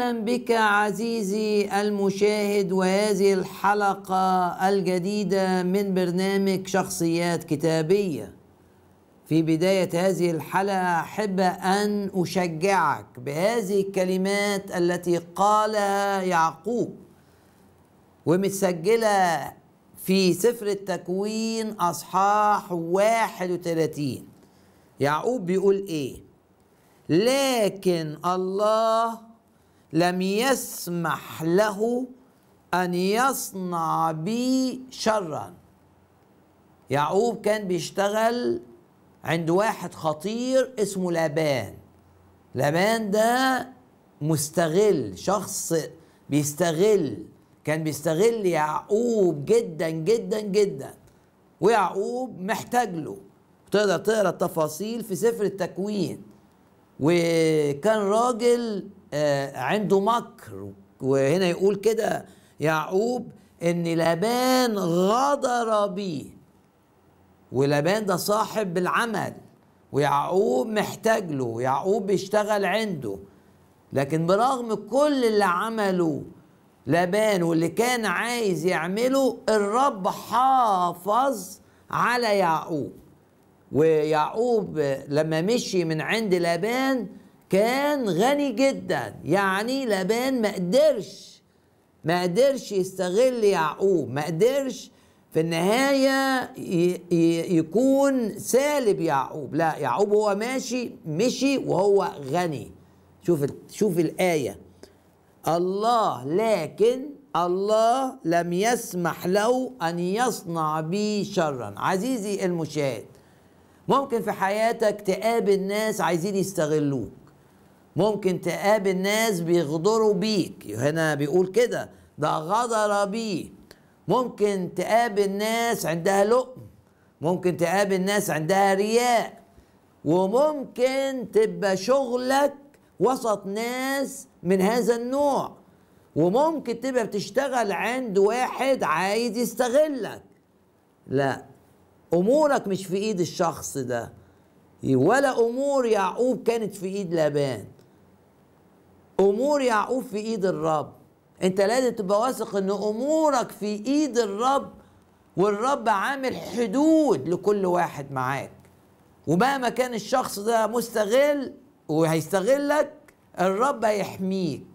اهلا بك عزيزي المشاهد وهذه الحلقه الجديده من برنامج شخصيات كتابيه في بدايه هذه الحلقه احب ان اشجعك بهذه الكلمات التي قالها يعقوب ومتسجله في سفر التكوين اصحاح 31 يعقوب بيقول ايه لكن الله لم يسمح له أن يصنع بي شرا يعقوب كان بيشتغل عند واحد خطير اسمه لابان لابان ده مستغل شخص بيستغل كان بيستغل يعقوب جدا جدا جدا ويعقوب محتاج له تقدر تقرا التفاصيل في سفر التكوين وكان راجل آه، عنده مكر وهنا يقول كده يعقوب ان لابان غدر بيه ولابان ده صاحب العمل ويعقوب محتاج له يعقوب بيشتغل عنده لكن برغم كل اللي عمله لابان واللي كان عايز يعمله الرب حافظ على يعقوب ويعقوب لما مشي من عند لابان كان غني جدا يعني لابان ما قدرش ما قدرش يستغل يعقوب ما قدرش في النهاية يكون سالب يعقوب لا يعقوب هو ماشي مشي وهو غني شوف شوف الآية الله لكن الله لم يسمح له أن يصنع بي شرا عزيزي المشاهد ممكن في حياتك تقابل ناس عايزين يستغلوك ممكن تقابل ناس بيغدروا بيك هنا بيقول كده ده غدر بيه ممكن تقابل ناس عندها لقم ممكن تقابل ناس عندها رياء وممكن تبقى شغلك وسط ناس من هذا النوع وممكن تبقى بتشتغل عند واحد عايز يستغلك لا امورك مش في ايد الشخص ده ولا امور يعقوب كانت في ايد لابان امور يعقوب في ايد الرب انت لازم تبقى واثق ان امورك في ايد الرب والرب عامل حدود لكل واحد معاك ومهما كان الشخص ده مستغل وهيستغلك الرب هيحميك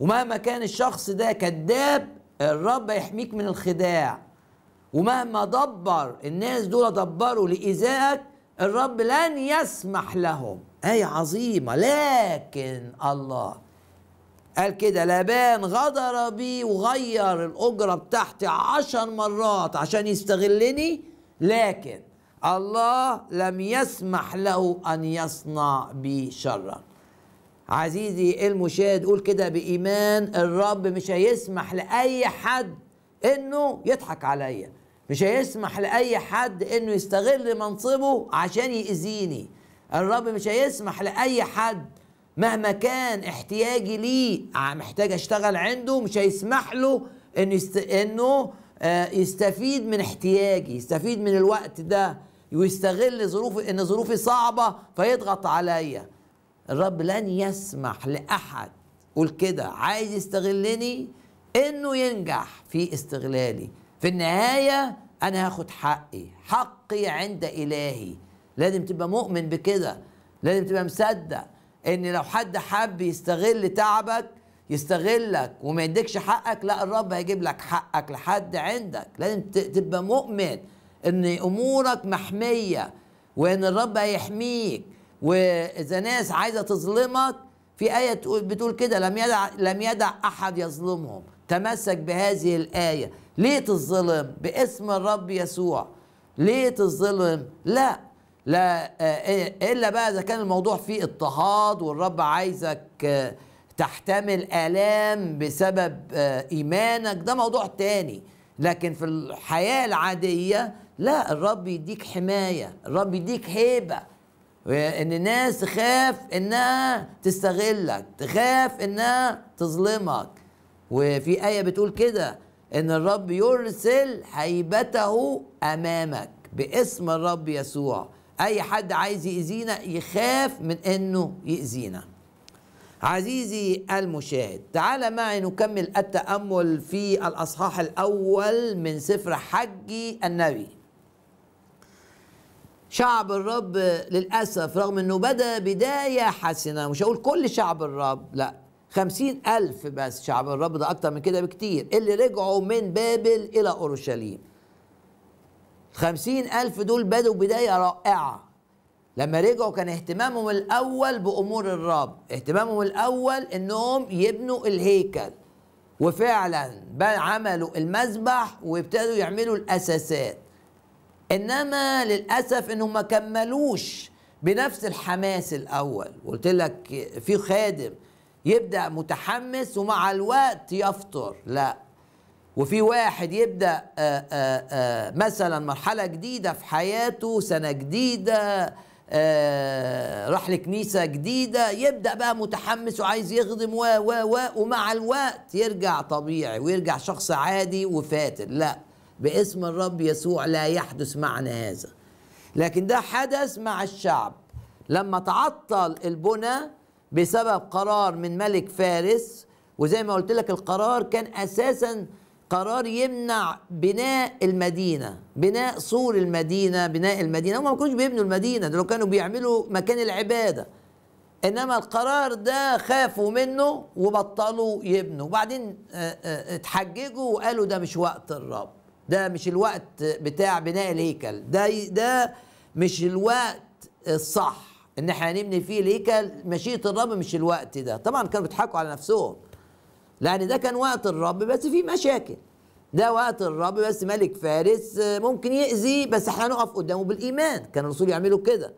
ومهما كان الشخص ده كذاب الرب هيحميك من الخداع ومهما دبر الناس دول دبروا لإيذائك الرب لن يسمح لهم آية عظيمة لكن الله قال كده لابان غدر بي وغير الأجرة بتاعتي عشر مرات عشان يستغلني لكن الله لم يسمح له أن يصنع بي شرا عزيزي المشاهد قول كده بإيمان الرب مش هيسمح لأي حد إنه يضحك عليا مش هيسمح لأي حد إنه يستغل منصبه عشان يأذيني الرب مش هيسمح لأي حد مهما كان احتياجي ليه محتاج اشتغل عنده مش هيسمح له انه يست... انه آه، يستفيد من احتياجي يستفيد من الوقت ده ويستغل ظروفي ان ظروفي صعبه فيضغط عليا الرب لن يسمح لاحد قول كده عايز يستغلني انه ينجح في استغلالي في النهايه انا هاخد حقي حقي عند الهي لازم تبقى مؤمن بكده لازم تبقى مصدق ان لو حد حب يستغل تعبك يستغلك وما يديكش حقك لا الرب هيجيب لك حقك لحد عندك لازم تبقى مؤمن ان امورك محميه وان الرب هيحميك واذا ناس عايزه تظلمك في آية بتقول كده لم يدع لم يدع أحد يظلمهم تمسك بهذه الآية ليه تظلم باسم الرب يسوع ليه تظلم لا لا آه، إيه، الا بقى اذا كان الموضوع فيه اضطهاد والرب عايزك آه، تحتمل الام بسبب آه، ايمانك ده موضوع تاني لكن في الحياه العاديه لا الرب يديك حمايه الرب يديك هيبه ان الناس تخاف انها تستغلك تخاف انها تظلمك وفي ايه بتقول كده ان الرب يرسل هيبته امامك باسم الرب يسوع اي حد عايز يأذينا يخاف من انه يأذينا عزيزي المشاهد تعال معي نكمل التأمل في الأصحاح الأول من سفر حجي النبي شعب الرب للأسف رغم أنه بدأ بداية حسنة مش هقول كل شعب الرب لا خمسين ألف بس شعب الرب ده أكتر من كده بكتير اللي رجعوا من بابل إلى أورشليم خمسين ألف دول بدوا بداية رائعة لما رجعوا كان اهتمامهم الأول بأمور الرب اهتمامهم الأول إنهم يبنوا الهيكل وفعلا عملوا المذبح وابتدوا يعملوا الأساسات إنما للأسف إنهم ما كملوش بنفس الحماس الأول قلت لك في خادم يبدأ متحمس ومع الوقت يفطر لا وفي واحد يبدا آآ آه، آآ آه، آه، مثلا مرحله جديده في حياته سنه جديده راح لكنيسه جديده يبدا بقى متحمس وعايز يخدم و و و ومع الوقت يرجع طبيعي ويرجع شخص عادي وفاتن لا باسم الرب يسوع لا يحدث معنا هذا لكن ده حدث مع الشعب لما تعطل البنى بسبب قرار من ملك فارس وزي ما قلت لك القرار كان اساسا قرار يمنع بناء المدينه بناء سور المدينه بناء المدينه هم ما كانوش بيبنوا المدينه ده لو كانوا بيعملوا مكان العباده انما القرار ده خافوا منه وبطلوا يبنوا وبعدين آه، آه، اتحججوا وقالوا ده مش وقت الرب ده مش الوقت بتاع بناء الهيكل ده ده مش الوقت الصح ان احنا هنبني فيه الهيكل مشيئه الرب مش الوقت ده طبعا كانوا بيضحكوا على نفسهم لأن ده كان وقت الرب بس في مشاكل ده وقت الرب بس ملك فارس آه، ممكن يأذي بس احنا هنقف قدامه بالإيمان كان الرسول يعملوا كده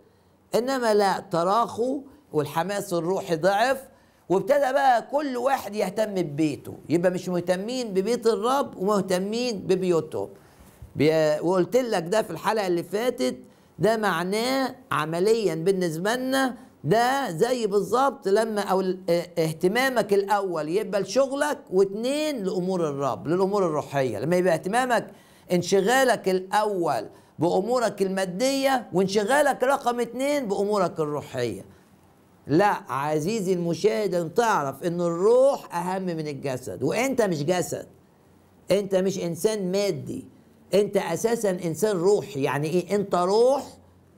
إنما لا تراخوا والحماس الروحي ضعف وابتدى بقى كل واحد يهتم ببيته يبقى مش مهتمين ببيت الرب ومهتمين ببيوتهم آه، وقلت لك ده في الحلقة اللي فاتت ده معناه عمليا بالنسبة لنا ده زي بالظبط لما او آه، اهتمامك الاول يبقى لشغلك واتنين لامور الرب للامور الروحيه لما يبقى اهتمامك انشغالك الاول بامورك الماديه وانشغالك رقم اتنين بامورك الروحيه لا عزيزي المشاهد ان تعرف ان الروح اهم من الجسد وانت مش جسد انت مش انسان مادي انت اساسا انسان روحي يعني ايه انت روح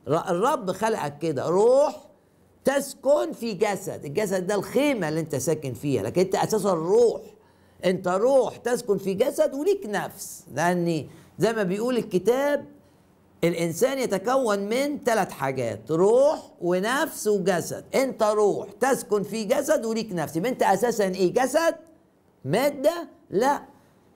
الرب خلقك كده روح تسكن في جسد الجسد ده الخيمة اللي انت ساكن فيها لكن انت اساسا روح انت روح تسكن في جسد وليك نفس لأني زي ما بيقول الكتاب الانسان يتكون من ثلاث حاجات روح ونفس وجسد انت روح تسكن في جسد وليك نفس يبقى انت اساسا ايه جسد ماده لا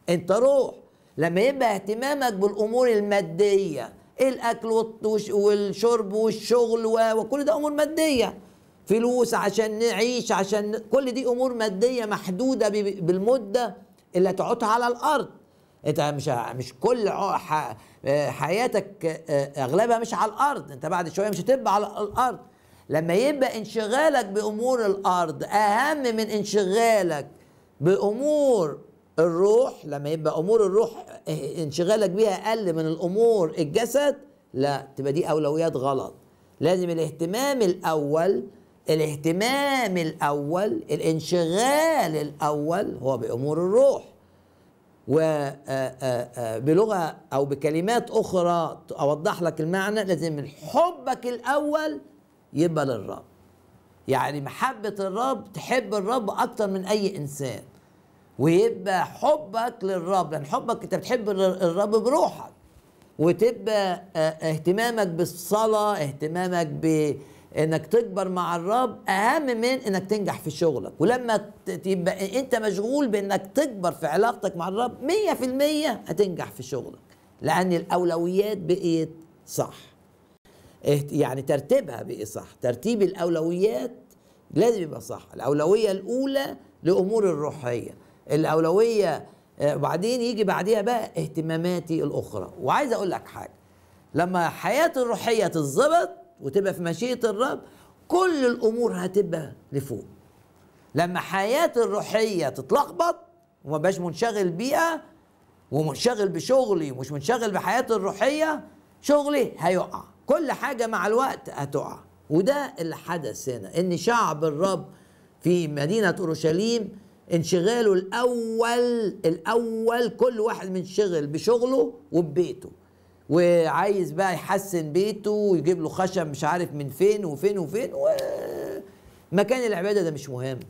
انت روح لما يبقى اهتمامك بالامور الماديه الاكل والشرب والشغل وكل ده امور ماديه فلوس عشان نعيش عشان كل دي امور ماديه محدوده بالمده اللي هتقعدها على الارض انت مش مش كل آه، حياتك آه، آه، اغلبها مش على الارض انت بعد شويه مش هتبقى على الارض لما يبقى انشغالك بامور الارض اهم من انشغالك بامور الروح لما يبقى امور الروح آه، انشغالك بيها اقل من الامور الجسد لا تبقى دي اولويات غلط لازم الاهتمام الاول الاهتمام الاول الانشغال الاول هو بامور الروح وبلغه آه، آه، او بكلمات اخرى اوضح لك المعنى لازم من حبك الاول يبقى للرب يعني محبه الرب تحب الرب اكتر من اي انسان ويبقى حبك للرب لان يعني حبك انت بتحب الرب بروحك وتبقى آه، اهتمامك بالصلاه اهتمامك بانك تكبر مع الرب اهم من انك تنجح في شغلك ولما تبقى انت مشغول بانك تكبر في علاقتك مع الرب 100% هتنجح في شغلك لان الاولويات بقيت صح يعني ترتيبها بقي صح ترتيب الاولويات لازم يبقى صح الاولويه الاولى لامور الروحيه الاولويه آه، وبعدين يجي بعديها بقى اهتماماتي الاخرى وعايز اقول لك حاجه لما حياتي الروحيه تتظبط وتبقى في مشيئه الرب كل الامور هتبقى لفوق لما حياتي الروحيه تتلخبط وما بقاش منشغل بيها ومنشغل بشغلي ومش منشغل بحياتي الروحيه شغلي هيقع كل حاجه مع الوقت هتقع وده اللي حدث هنا ان شعب الرب في مدينه اورشليم انشغاله الاول الاول كل واحد منشغل بشغله وببيته وعايز بقى يحسن بيته ويجيب له خشب مش عارف من فين وفين وفين و... مكان العباده ده مش مهم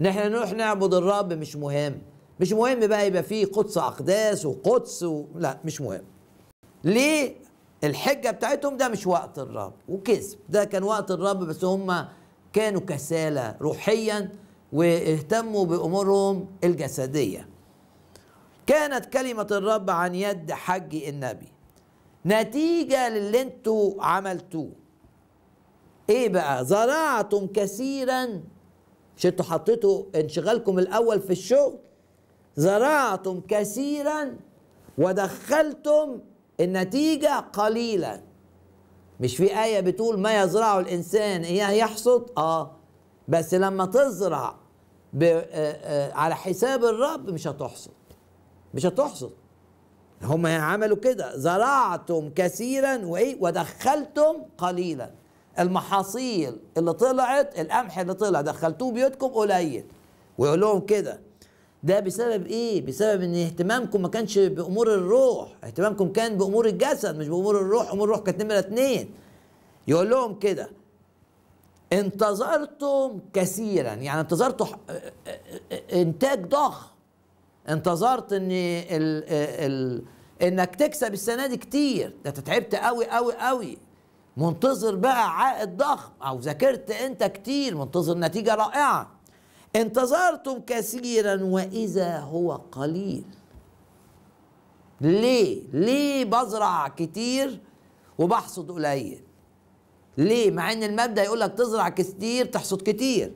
ان احنا نروح نعبد الرب مش مهم مش مهم بقى يبقى فيه قدس اقداس وقدس و... لا مش مهم ليه الحجه بتاعتهم ده مش وقت الرب وكذب ده كان وقت الرب بس هم كانوا كسالى روحيا واهتموا بأمورهم الجسدية كانت كلمة الرب عن يد حجي النبي نتيجة للي انتوا عملتوه ايه بقى زرعتم كثيرا مش انتوا حطيتوا انشغالكم الاول في الشغل زرعتم كثيرا ودخلتم النتيجة قليلا مش في آية بتقول ما يزرعه الإنسان إياه يحصد آه بس لما تزرع آه، آه، على حساب الرب مش هتحصد مش هتحصد هم عملوا كده زرعتم كثيرا وايه ودخلتم قليلا المحاصيل اللي طلعت القمح اللي طلع دخلتوه بيوتكم قليل ويقول لهم كده ده بسبب ايه بسبب ان اهتمامكم ما كانش بامور الروح اهتمامكم كان بامور الجسد مش بامور الروح امور الروح كانت نمره اتنين يقول لهم كده انتظرتم كثيرا يعني انتظرتوا آه، آه، آه، انتاج ضخم انتظرت ان الـ الـ انك تكسب السنه دي كتير ده تعبت قوي قوي قوي منتظر بقى عائد ضخم او ذاكرت انت كتير منتظر نتيجه رائعه انتظرتم كثيرا واذا هو قليل ليه ليه بزرع كتير وبحصد قليل ليه مع ان المبدا يقول لك تزرع كتير تحصد كتير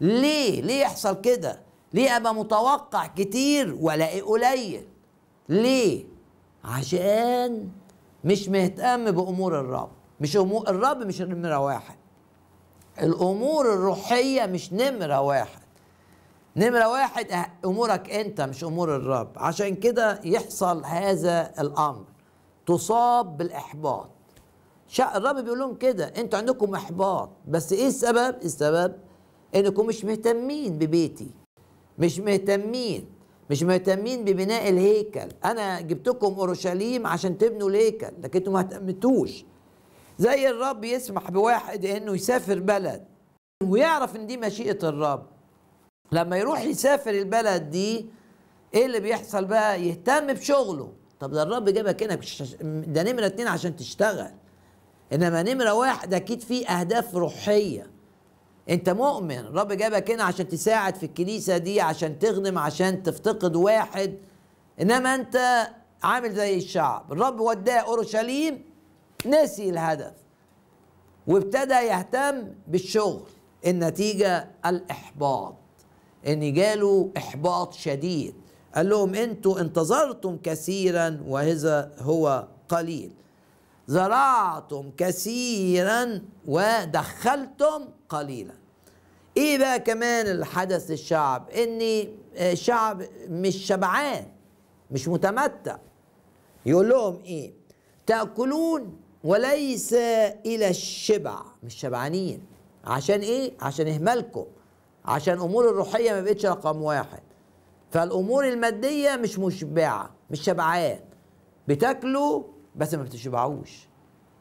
ليه ليه يحصل كده ليه ابقى متوقع كتير والاقي قليل ليه عشان مش مهتم بامور الرب مش أمور الرب مش نمره واحد الامور الروحيه مش نمره واحد نمره واحد أه-، امورك انت مش امور الرب عشان كده يحصل هذا الامر تصاب بالاحباط شاء الرب بيقول لهم كده انتوا عندكم احباط بس ايه السبب السبب انكم مش مهتمين ببيتي مش مهتمين مش مهتمين ببناء الهيكل انا جبتكم اورشليم عشان تبنوا الهيكل لكن انتوا ما اهتمتوش زي الرب يسمح بواحد انه يسافر بلد ويعرف ان دي مشيئه الرب لما يروح يسافر البلد دي ايه اللي بيحصل بقى يهتم بشغله طب ده الرب جابك هنا ده نمره اتنين عشان تشتغل انما نمره واحد اكيد في اهداف روحيه انت مؤمن الرب جابك هنا عشان تساعد في الكنيسه دي عشان تخدم عشان تفتقد واحد انما انت عامل زي الشعب الرب وداه اورشليم نسي الهدف وابتدى يهتم بالشغل النتيجه الاحباط ان جاله احباط شديد قال لهم انتوا انتظرتم كثيرا وهذا هو قليل زرعتم كثيرا ودخلتم قليلا ايه بقى كمان الحدث للشعب ان الشعب مش شبعان مش متمتع يقول لهم ايه تاكلون وليس الى الشبع مش شبعانين عشان ايه عشان اهمالكم عشان امور الروحيه ما بقتش رقم واحد فالامور الماديه مش مشبعه مش شبعان بتاكلوا بس ما بتشبعوش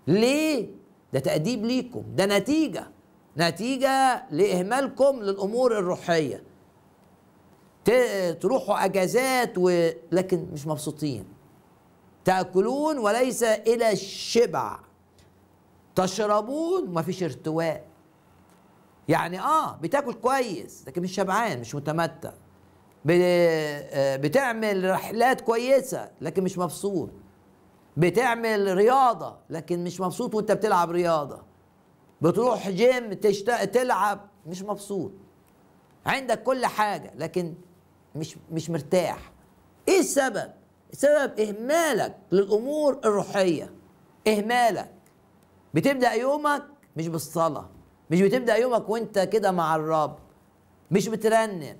ليه ده تأديب ليكم ده نتيجة نتيجة لإهمالكم للأمور الروحية تروحوا أجازات و... لكن مش مبسوطين تأكلون وليس إلى الشبع تشربون ومفيش ارتواء يعني اه بتاكل كويس لكن مش شبعان مش متمتع آه، بتعمل رحلات كويسة لكن مش مبسوط بتعمل رياضه لكن مش مبسوط وانت بتلعب رياضه بتروح جيم تشت... تلعب مش مبسوط عندك كل حاجه لكن مش مش مرتاح ايه السبب سبب اهمالك للامور الروحيه اهمالك بتبدا يومك مش بالصلاه مش بتبدا يومك وانت كده مع الرب مش بترنم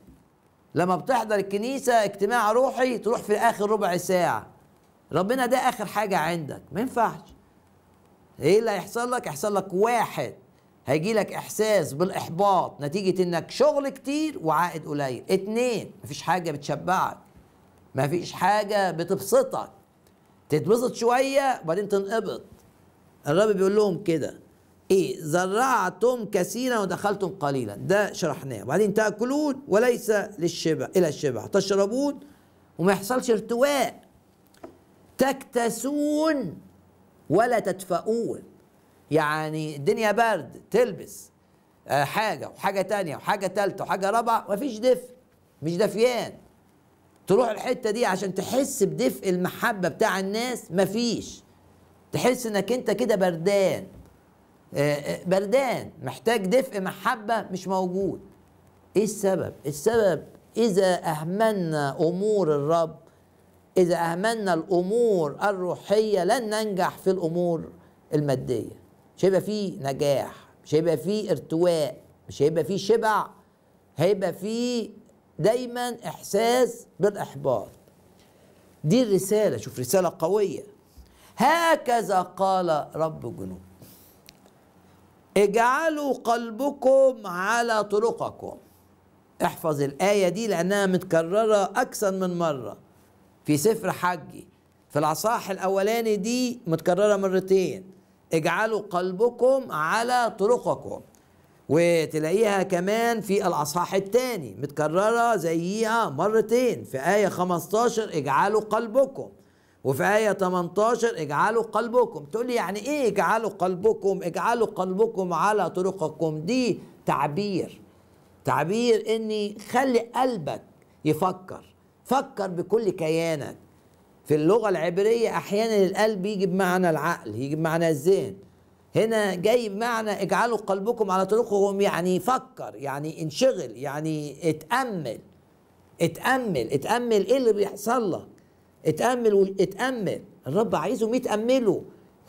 لما بتحضر الكنيسه اجتماع روحي تروح في اخر ربع ساعه ربنا ده اخر حاجه عندك ما ينفعش ايه اللي هيحصل لك هيحصل لك واحد هيجي لك احساس بالاحباط نتيجه انك شغل كتير وعائد قليل اتنين مفيش حاجه بتشبعك مفيش حاجه بتبسطك تتبسط شويه وبعدين تنقبض الرب بيقول لهم كده ايه زرعتم كثيرا ودخلتم قليلا ده شرحناه وبعدين تاكلون وليس للشبع الى الشبع تشربون وما يحصلش ارتواء تكتسون ولا تدفؤون يعني الدنيا برد تلبس آه، حاجه وحاجه تانية وحاجه تالتة وحاجه رابعه مفيش دفء مش دفيان تروح الحته دي عشان تحس بدفء المحبه بتاع الناس مفيش تحس انك انت كده بردان آه، آه، بردان محتاج دفء محبه مش موجود ايه السبب السبب اذا اهملنا امور الرب إذا أهملنا الأمور الروحية لن ننجح في الأمور المادية مش هيبقى في نجاح مش هيبقى في ارتواء مش هيبقى في شبع هيبقى في دايما إحساس بالإحباط دي الرسالة شوف رسالة قوية هكذا قال رب الجنود اجعلوا قلبكم على طرقكم احفظ الآية دي لأنها متكررة أكثر من مرة في سفر حجي في العصاح الاولاني دي متكرره مرتين اجعلوا قلبكم على طرقكم وتلاقيها كمان في الاصحاح الثاني متكرره زيها مرتين في ايه 15 اجعلوا قلبكم وفي آية 18 اجعلوا قلبكم تقول لي يعني ايه اجعلوا قلبكم اجعلوا قلبكم على طرقكم دي تعبير تعبير اني خلي قلبك يفكر فكر بكل كيانك في اللغة العبرية أحيانا القلب يجي بمعنى العقل يجي بمعنى الذهن هنا جاي بمعنى اجعلوا قلبكم على طرقهم يعني فكر يعني انشغل يعني اتأمل اتأمل اتأمل ايه اللي بيحصل لك اتأمل اتامل الرب عايزهم يتأملوا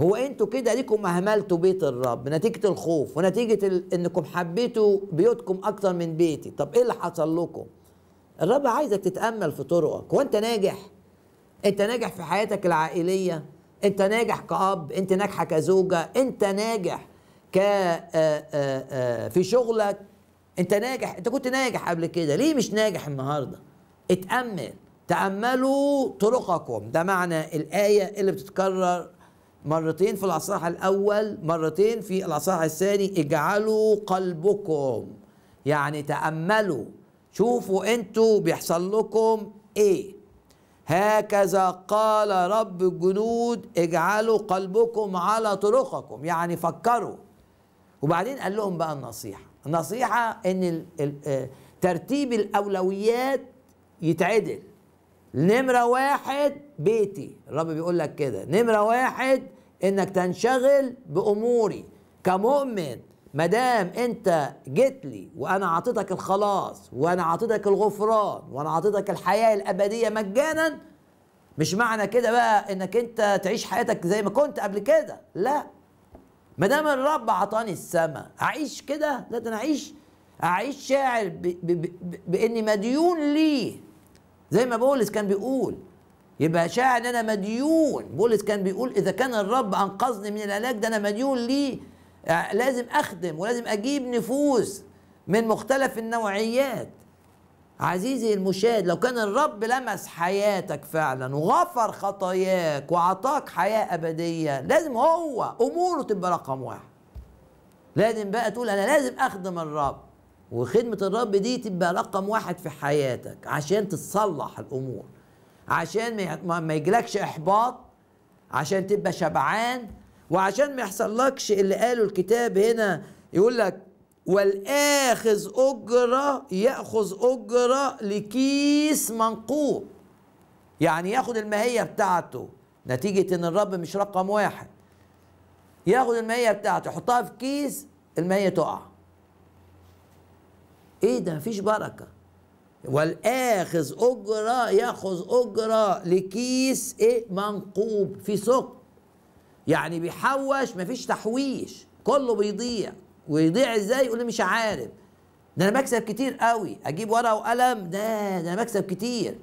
هو انتوا كده ليكم اهملتوا بيت الرب نتيجة الخوف ونتيجة انكم حبيتوا بيوتكم اكتر من بيتي طب ايه اللي حصل لكم الرب عايزك تتامل في طرقك هو انت ناجح انت ناجح في حياتك العائليه انت ناجح كاب انت ناجحه كزوجه انت ناجح ك آه، آه، آه، في شغلك انت ناجح انت كنت ناجح قبل كده ليه مش ناجح النهارده اتامل تاملوا طرقكم ده معنى الايه اللي بتتكرر مرتين في الاصحاح الاول مرتين في الاصحاح الثاني اجعلوا قلبكم يعني تاملوا شوفوا انتوا بيحصل لكم ايه هكذا قال رب الجنود اجعلوا قلبكم على طرقكم يعني فكروا وبعدين قال لهم بقى النصيحة النصيحة ان آه، ترتيب الاولويات يتعدل نمرة واحد بيتي الرب بيقول لك كده نمرة واحد انك تنشغل باموري كمؤمن ما دام انت جيت لي وانا اعطيتك الخلاص وانا اعطيتك الغفران وانا اعطيتك الحياه الابديه مجانا مش معنى كده بقى انك انت تعيش حياتك زي ما كنت قبل كده لا ما دام الرب عطاني السماء اعيش كده لا ده انا اعيش اعيش شاعر ب ب ب باني مديون ليه زي ما بولس كان بيقول يبقى شاعر ان انا مديون بولس كان بيقول اذا كان الرب انقذني من الهلاك ده انا مديون ليه يعني لازم اخدم ولازم اجيب نفوس من مختلف النوعيات عزيزي المشاهد لو كان الرب لمس حياتك فعلا وغفر خطاياك وعطاك حياة أبدية لازم هو أموره تبقى رقم واحد لازم بقى تقول أنا لازم أخدم الرب وخدمة الرب دي تبقى رقم واحد في حياتك عشان تتصلح الأمور عشان ما يجيلكش إحباط عشان تبقى شبعان وعشان ما يحصلكش اللي قاله الكتاب هنا يقول لك والآخذ أجرة يأخذ أجرة لكيس منقوب يعني ياخد المهية بتاعته نتيجة إن الرب مش رقم واحد ياخد المهية بتاعته يحطها في كيس المهية تقع إيه ده مفيش بركة والآخذ أجرة يأخذ أجرة لكيس إيه منقوب في سكر يعني بيحوش مفيش تحويش كله بيضيع ويضيع ازاي يقول لي مش عارف ده انا بكسب كتير قوي اجيب ورقه وقلم ده ده انا بكسب كتير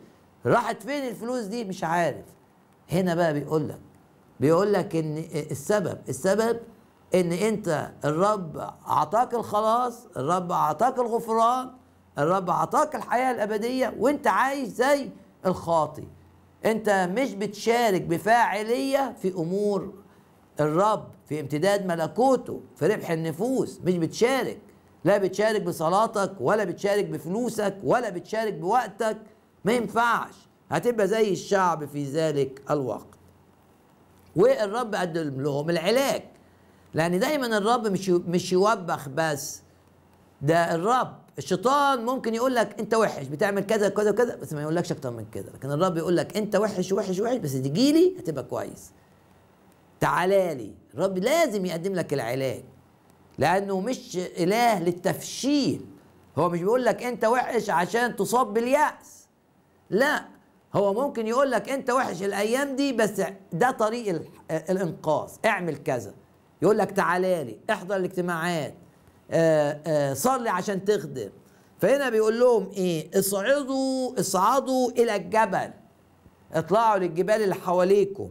راحت فين الفلوس دي مش عارف هنا بقى بيقول لك بيقول لك ان السبب السبب ان انت الرب اعطاك الخلاص الرب اعطاك الغفران الرب اعطاك الحياه الابديه وانت عايش زي الخاطي انت مش بتشارك بفاعليه في امور الرب في امتداد ملكوته في ربح النفوس مش بتشارك لا بتشارك بصلاتك ولا بتشارك بفلوسك ولا بتشارك بوقتك ما ينفعش هتبقى زي الشعب في ذلك الوقت والرب قدم لهم العلاج لان دايما الرب مش مش يوبخ بس ده الرب الشيطان ممكن يقول لك انت وحش بتعمل كذا وكذا وكذا بس ما يقولكش اكتر من كده لكن الرب يقول لك انت وحش وحش وحش بس تجيلي هتبقى كويس تعالى لي الرب لازم يقدم لك العلاج لانه مش اله للتفشيل هو مش بيقول لك انت وحش عشان تصاب بالياس لا هو ممكن يقول لك انت وحش الايام دي بس ده طريق الانقاذ اعمل كذا يقول لك تعالى لي احضر الاجتماعات آه، آه، صلي عشان تخدم فهنا بيقول لهم ايه اصعدوا اصعدوا الى الجبل اطلعوا للجبال اللي حواليكم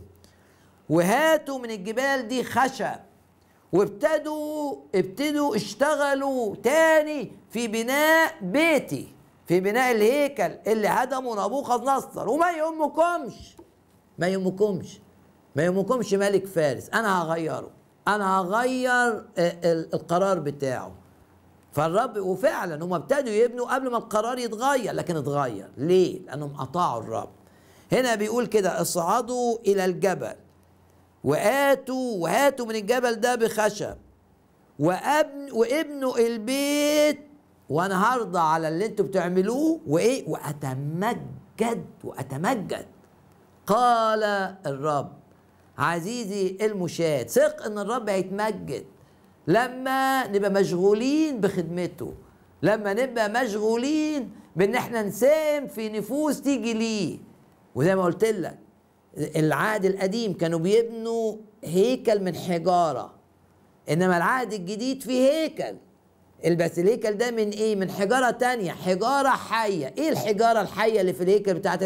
وهاتوا من الجبال دي خشب وابتدوا ابتدوا اشتغلوا تاني في بناء بيتي في بناء الهيكل اللي هدمه نبوخذ نصر وما يهمكمش ما يهمكمش ما يهمكمش ملك فارس انا هغيره انا هغير آه، القرار بتاعه فالرب وفعلا هم ابتدوا يبنوا قبل ما القرار يتغير لكن اتغير ليه لانهم قطعوا الرب هنا بيقول كده اصعدوا الى الجبل وآتوا وهاتوا من الجبل ده بخشب وابن وابنوا البيت وانا هرضى على اللي انتوا بتعملوه وايه واتمجد واتمجد قال الرب عزيزي المشاهد ثق ان الرب هيتمجد لما نبقى مشغولين بخدمته لما نبقى مشغولين بان احنا نساهم في نفوس تيجي ليه وزي ما قلت لك العهد القديم كانوا بيبنوا هيكل من حجاره انما العهد الجديد فيه هيكل البس الهيكل ده من ايه من حجاره تانية حجاره حيه ايه الحجاره الحيه اللي في الهيكل بتاعت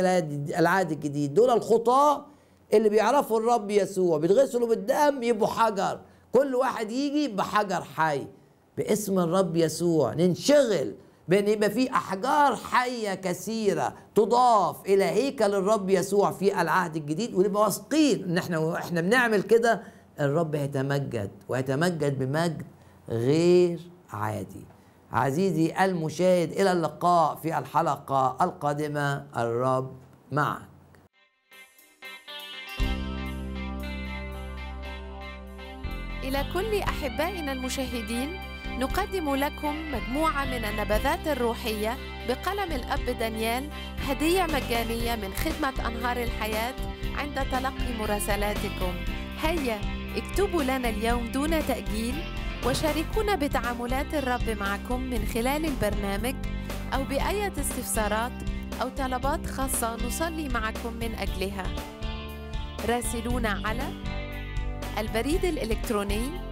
العهد الجديد دول الخطاه اللي بيعرفوا الرب يسوع بيتغسلوا بالدم يبقوا حجر كل واحد يجي بحجر حي باسم الرب يسوع ننشغل بان يبقى في احجار حيه كثيره تضاف الى هيكل الرب يسوع في العهد الجديد ونبقى واثقين ان احنا واحنا بنعمل كده الرب هيتمجد ويتمجد بمجد غير عادي عزيزي المشاهد الى اللقاء في الحلقه القادمه الرب معك الى كل احبائنا المشاهدين نقدم لكم مجموعة من النبذات الروحية بقلم الأب دانيال هدية مجانية من خدمة أنهار الحياة عند تلقي مراسلاتكم هيا اكتبوا لنا اليوم دون تأجيل وشاركونا بتعاملات الرب معكم من خلال البرنامج أو بأية استفسارات أو طلبات خاصة نصلي معكم من أجلها راسلونا على البريد الإلكتروني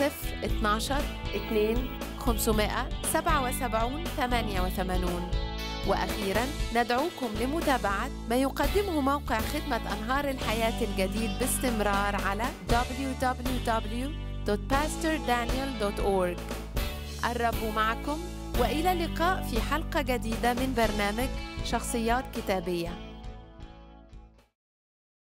صفر سبعة 2 577 88 وأخيرا ندعوكم لمتابعة ما يقدمه موقع خدمة أنهار الحياة الجديد باستمرار على www.pastordaniel.org الرب معكم وإلى اللقاء في حلقة جديدة من برنامج شخصيات كتابيه